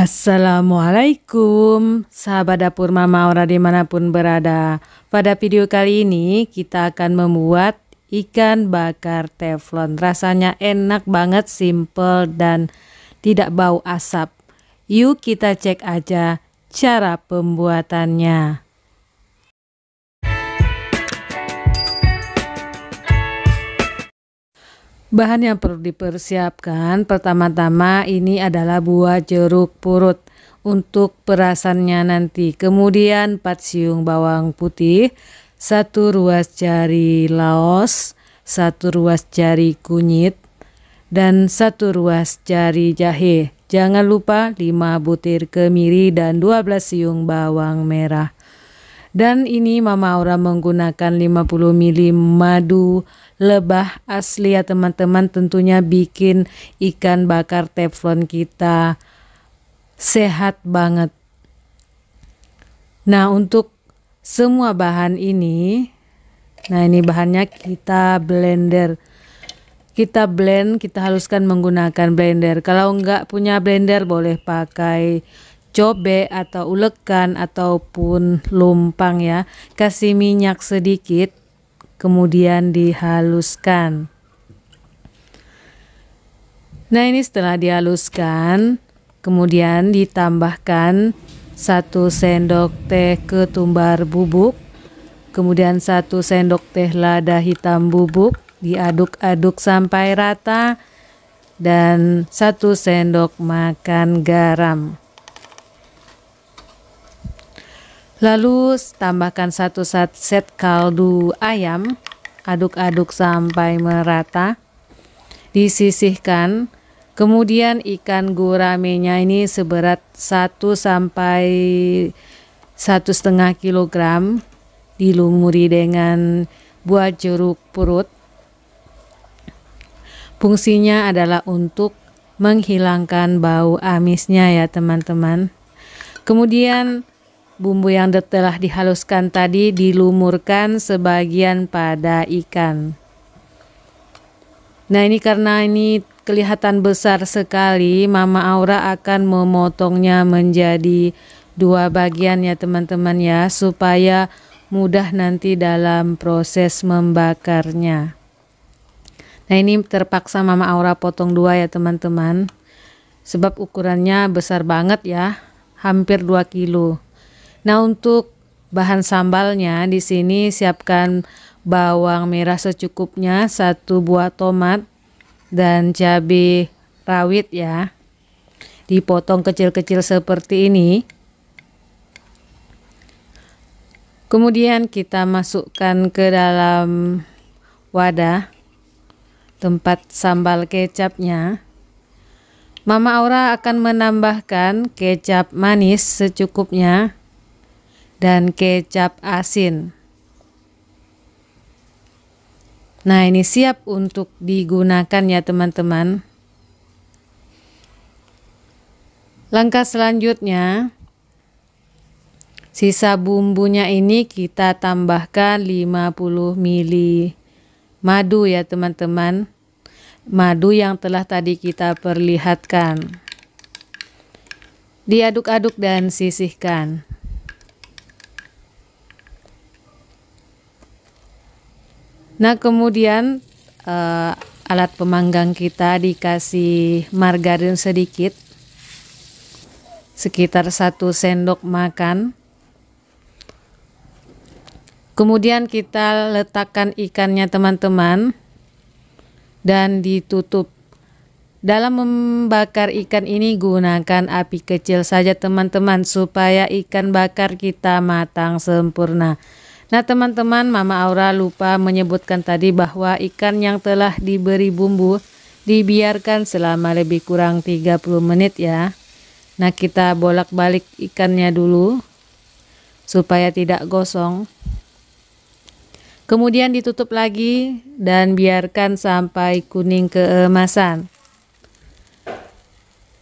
Assalamualaikum sahabat dapur mama ora dimanapun berada Pada video kali ini kita akan membuat ikan bakar teflon Rasanya enak banget, simple dan tidak bau asap Yuk kita cek aja cara pembuatannya Bahan yang perlu dipersiapkan pertama-tama ini adalah buah jeruk purut untuk perasannya nanti. Kemudian 4 siung bawang putih, 1 ruas jari laos, 1 ruas jari kunyit, dan 1 ruas jari jahe. Jangan lupa 5 butir kemiri dan 12 siung bawang merah. Dan ini Mama Aura menggunakan 50 ml madu lebah asli ya teman-teman tentunya bikin ikan bakar teflon kita sehat banget. Nah untuk semua bahan ini, nah ini bahannya kita blender. Kita blend, kita haluskan menggunakan blender. Kalau enggak punya blender boleh pakai cobek atau ulekan ataupun lumpang ya kasih minyak sedikit kemudian dihaluskan nah ini setelah dihaluskan kemudian ditambahkan satu sendok teh ketumbar bubuk kemudian satu sendok teh lada hitam bubuk diaduk-aduk sampai rata dan satu sendok makan garam Lalu tambahkan satu set kaldu ayam, aduk-aduk sampai merata. Disisihkan. Kemudian ikan guramenya ini seberat 1 sampai satu setengah kilogram dilumuri dengan buah jeruk purut. Fungsinya adalah untuk menghilangkan bau amisnya ya teman-teman. Kemudian Bumbu yang telah dihaluskan tadi dilumurkan sebagian pada ikan. Nah ini karena ini kelihatan besar sekali, Mama Aura akan memotongnya menjadi dua bagian ya teman-teman ya, supaya mudah nanti dalam proses membakarnya. Nah ini terpaksa Mama Aura potong dua ya teman-teman, sebab ukurannya besar banget ya, hampir 2 kilo. Nah, untuk bahan sambalnya di sini siapkan bawang merah secukupnya, satu buah tomat dan cabai rawit ya. Dipotong kecil-kecil seperti ini. Kemudian kita masukkan ke dalam wadah tempat sambal kecapnya. Mama Aura akan menambahkan kecap manis secukupnya dan kecap asin. Nah, ini siap untuk digunakan ya teman-teman. Langkah selanjutnya, sisa bumbunya ini kita tambahkan 50 ml madu ya teman-teman. Madu yang telah tadi kita perlihatkan. Diaduk-aduk dan sisihkan. Nah, kemudian uh, alat pemanggang kita dikasih margarin sedikit sekitar satu sendok makan. Kemudian kita letakkan ikannya teman-teman dan ditutup. Dalam membakar ikan ini gunakan api kecil saja teman-teman supaya ikan bakar kita matang sempurna. Nah, teman-teman, Mama Aura lupa menyebutkan tadi bahwa ikan yang telah diberi bumbu dibiarkan selama lebih kurang 30 menit ya. Nah, kita bolak-balik ikannya dulu supaya tidak gosong. Kemudian ditutup lagi dan biarkan sampai kuning keemasan.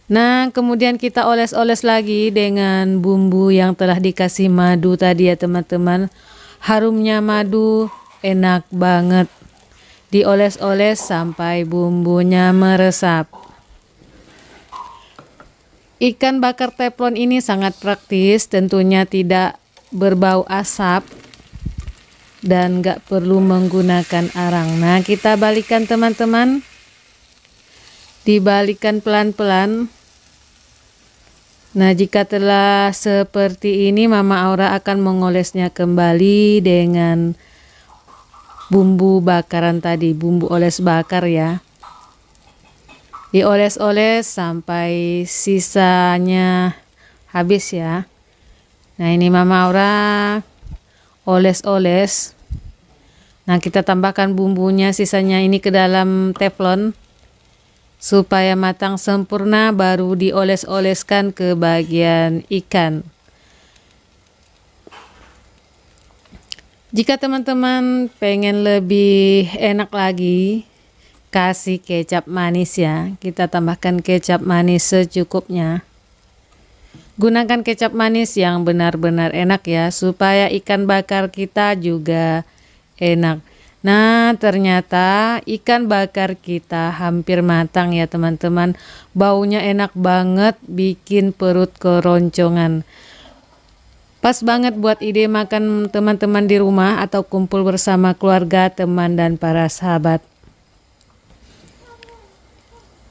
Nah, kemudian kita oles-oles lagi dengan bumbu yang telah dikasih madu tadi ya teman-teman Harumnya madu enak banget. Dioles-oles sampai bumbunya meresap. Ikan bakar teflon ini sangat praktis, tentunya tidak berbau asap dan nggak perlu menggunakan arang. Nah, kita balikan teman-teman. Dibalikan pelan-pelan Nah, jika telah seperti ini, Mama Aura akan mengolesnya kembali dengan bumbu bakaran tadi, bumbu oles bakar ya. Dioles-oles sampai sisanya habis ya. Nah, ini Mama Aura oles-oles. Nah, kita tambahkan bumbunya sisanya ini ke dalam teflon supaya matang sempurna baru dioles-oleskan ke bagian ikan. Jika teman-teman pengen lebih enak lagi, kasih kecap manis ya. Kita tambahkan kecap manis secukupnya. Gunakan kecap manis yang benar-benar enak ya, supaya ikan bakar kita juga enak. Nah, ternyata ikan bakar kita hampir matang ya teman-teman. Baunya enak banget, bikin perut keroncongan. Pas banget buat ide makan teman-teman di rumah atau kumpul bersama keluarga, teman, dan para sahabat.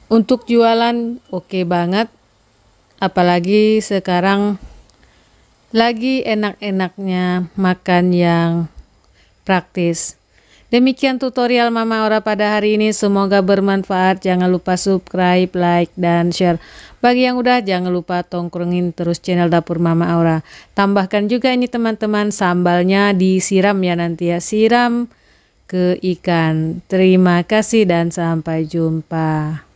Untuk jualan oke okay banget, apalagi sekarang lagi enak-enaknya makan yang praktis. Demikian tutorial Mama Ora pada hari ini. Semoga bermanfaat. Jangan lupa subscribe, like, dan share. Bagi yang udah, jangan lupa tongkrongin terus channel Dapur Mama Aura. Tambahkan juga ini teman-teman sambalnya disiram ya nanti ya. Siram ke ikan. Terima kasih dan sampai jumpa.